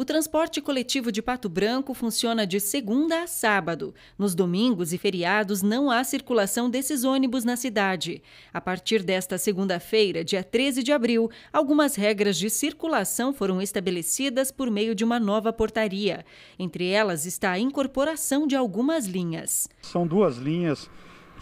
O transporte coletivo de Pato Branco funciona de segunda a sábado. Nos domingos e feriados não há circulação desses ônibus na cidade. A partir desta segunda-feira, dia 13 de abril, algumas regras de circulação foram estabelecidas por meio de uma nova portaria. Entre elas está a incorporação de algumas linhas. São duas linhas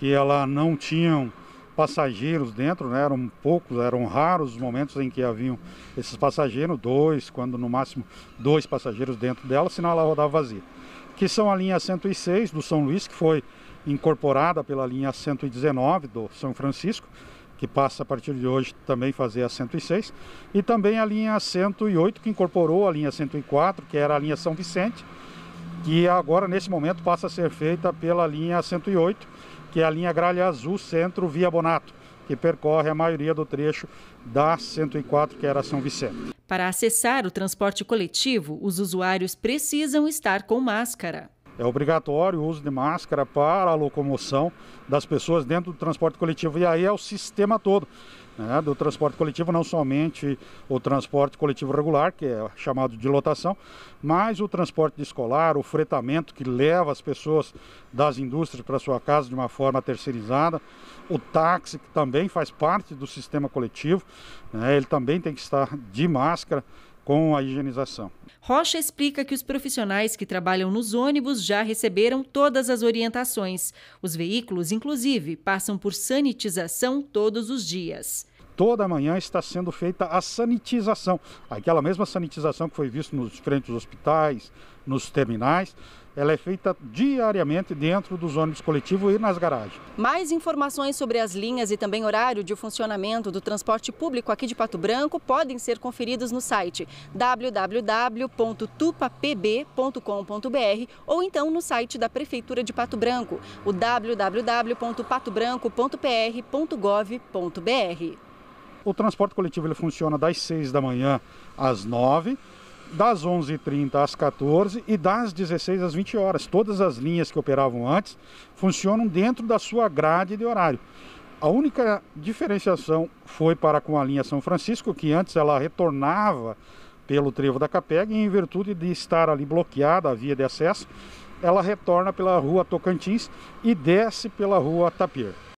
que ela não tinham passageiros dentro, né? eram poucos, eram raros os momentos em que haviam esses passageiros, dois, quando no máximo dois passageiros dentro dela, senão ela rodava vazia. Que são a linha 106 do São Luís, que foi incorporada pela linha 119 do São Francisco, que passa a partir de hoje também fazer a 106, e também a linha 108, que incorporou a linha 104, que era a linha São Vicente, que agora, nesse momento, passa a ser feita pela linha 108, que é a linha Gralha Azul Centro Via Bonato, que percorre a maioria do trecho da 104, que era São Vicente. Para acessar o transporte coletivo, os usuários precisam estar com máscara. É obrigatório o uso de máscara para a locomoção das pessoas dentro do transporte coletivo. E aí é o sistema todo né, do transporte coletivo, não somente o transporte coletivo regular, que é chamado de lotação, mas o transporte escolar, o fretamento que leva as pessoas das indústrias para sua casa de uma forma terceirizada, o táxi, que também faz parte do sistema coletivo, né, ele também tem que estar de máscara com a higienização. Rocha explica que os profissionais que trabalham nos ônibus já receberam todas as orientações. Os veículos, inclusive, passam por sanitização todos os dias toda manhã está sendo feita a sanitização, aquela mesma sanitização que foi vista nos frentes dos hospitais, nos terminais, ela é feita diariamente dentro dos ônibus coletivos e nas garagens. Mais informações sobre as linhas e também horário de funcionamento do transporte público aqui de Pato Branco podem ser conferidos no site www.tupapb.com.br ou então no site da Prefeitura de Pato Branco, o www.patobranco.pr.gov.br. O transporte coletivo ele funciona das 6 da manhã às 9 das 11h30 às 14 e das 16 às 20 horas. Todas as linhas que operavam antes funcionam dentro da sua grade de horário. A única diferenciação foi para com a linha São Francisco, que antes ela retornava pelo trevo da Capeg e em virtude de estar ali bloqueada a via de acesso, ela retorna pela rua Tocantins e desce pela rua Tapir.